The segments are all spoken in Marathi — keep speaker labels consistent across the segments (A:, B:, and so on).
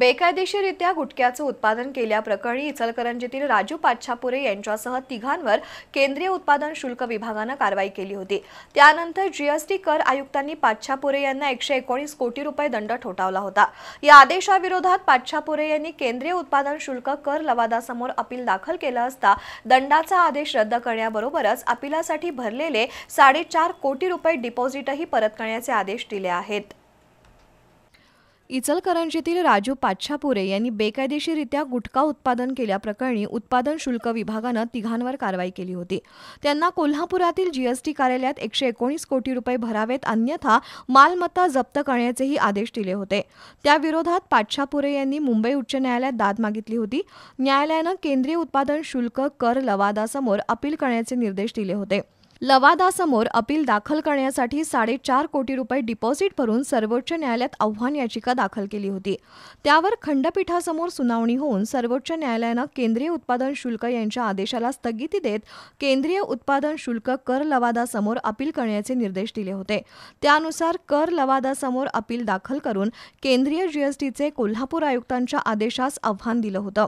A: बेकायदेशीरित्या गुटख्याचं उत्पादन केल्याप्रकरणी इचलकरंजीतील राजू पाच्छापुरे यांच्यासह तिघांवर केंद्रीय उत्पादन शुल्क विभागानं कारवाई केली होती त्यानंतर जीएसटी कर आयुक्तांनी पाच्छापुरे यांना एकशे एकोणीस कोटी रुपये दंड ठोठावला होता या आदेशाविरोधात पाच्छापुरे यांनी केंद्रीय उत्पादन शुल्क कर लवादासमोर अपील दाखल केलं असता दंडाचा आदेश रद्द करण्याबरोबरच अपिलासाठी भरलेले साडेचार कोटी रुपये डिपॉझिटही परत करण्याचे आदेश दिले आहेत इचलकरंजीतील राजू पाच्छापुरे यांनी बेकायदेशीरित्या गुटखा उत्पादन केल्याप्रकरणी उत्पादन शुल्क विभागानं तिघांवर कारवाई केली होती त्यांना कोल्हापुरातील जीएसटी कार्यालयात एकशे एकोणीस कोटी रुपये भरावेत अन्यथा मालमत्ता जप्त करण्याचेही आदेश दिले होते त्याविरोधात पाच्छापुरे यांनी मुंबई उच्च न्यायालयात दाद मागितली होती न्यायालयानं केंद्रीय उत्पादन शुल्क कर लवादासमोर अपील करण्याचे निर्देश दिले होते लवादासमोर अपील दाखल करण्यासाठी साडेचार कोटी रुपये डिपॉझिट भरून सर्वोच्च न्यायालयात आव्हान याचिका दाखल केली होती त्यावर खंडपीठासमोर सुनावणी होऊन सर्वोच्च न्यायालयानं केंद्रीय उत्पादन शुल्क यांच्या आदेशाला स्थगिती देत केंद्रीय उत्पादन शुल्क कर लवादासमोर अपील करण्याचे निर्देश दिले होते त्यानुसार कर लवादासमोर अपील दाखल करून केंद्रीय जीएसटीचे कोल्हापूर आयुक्तांच्या आदेशास आव्हान दिलं होतं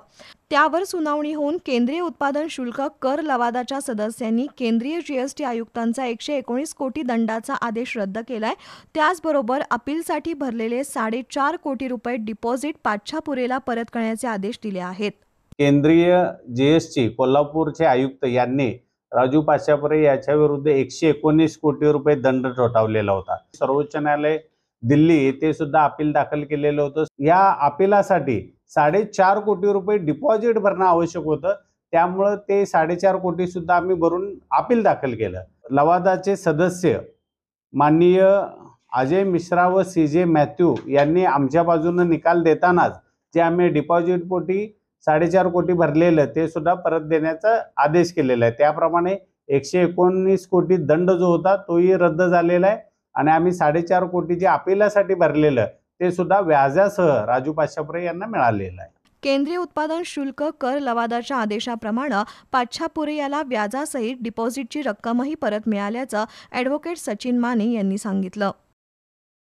A: त्यावर सुनावणी होऊन केंद्रीय उत्पादन शुल्क कर लवादाच्या सदस्यांनी केंद्रीय जीएसटी आयुक्तांचा एकशे एकोणीस कोटी दंडाचा आदेश रद्द केलाय त्याचबरोबर अपीलसाठी भरलेले साडेचार कोटी रुपये डिपॉझिट पाच्छापुरेला परत करण्याचे आदेश दिले आहेत
B: केंद्रीय जीएसटी कोल्हापूरचे आयुक्त यांनी राजू पाशापुरे याच्या विरुद्ध एकशे एकोणीस कोटी रुपये दंड ठोठावलेला होता सर्वोच्च न्यायालय दिल्ली येथे सुद्धा अपील दाखल केलेलं होतं या अपिलासाठी साडेचार कोटी रुपये डिपॉझिट भरणं आवश्यक होतं त्यामुळं ते साडेचार कोटी सुद्धा आम्ही भरून अपील दाखल केलं लवादाचे सदस्य माननीय अजय मिश्रा व सी जे मॅथ्यू यांनी आमच्या बाजूनं निकाल देतानाच जे आम्ही डिपॉझिटपोटी साडेचार कोटी भरलेलं ते सुद्धा परत देण्याचा आदेश केलेला आहे त्याप्रमाणे एकशे एकोणीस कोटी दंड जो होता तोही रद्द झालेला आहे आणि आम्ही साडेचार कोटी जे अपिलासाठी भरलेलं ते सुद्धा व्याजासह राजू पाशापुरे यांना मिळालेलं आहे
A: केंद्रीय उत्पादन शुल्क कर लवादाच्या आदेशाप्रमाणे पाच्छापुरे याला व्याजासहित डिपॉझिटची रक्कमही परत मिळाल्याचं ॲडव्होकेट सचिन माने यांनी सांगितलं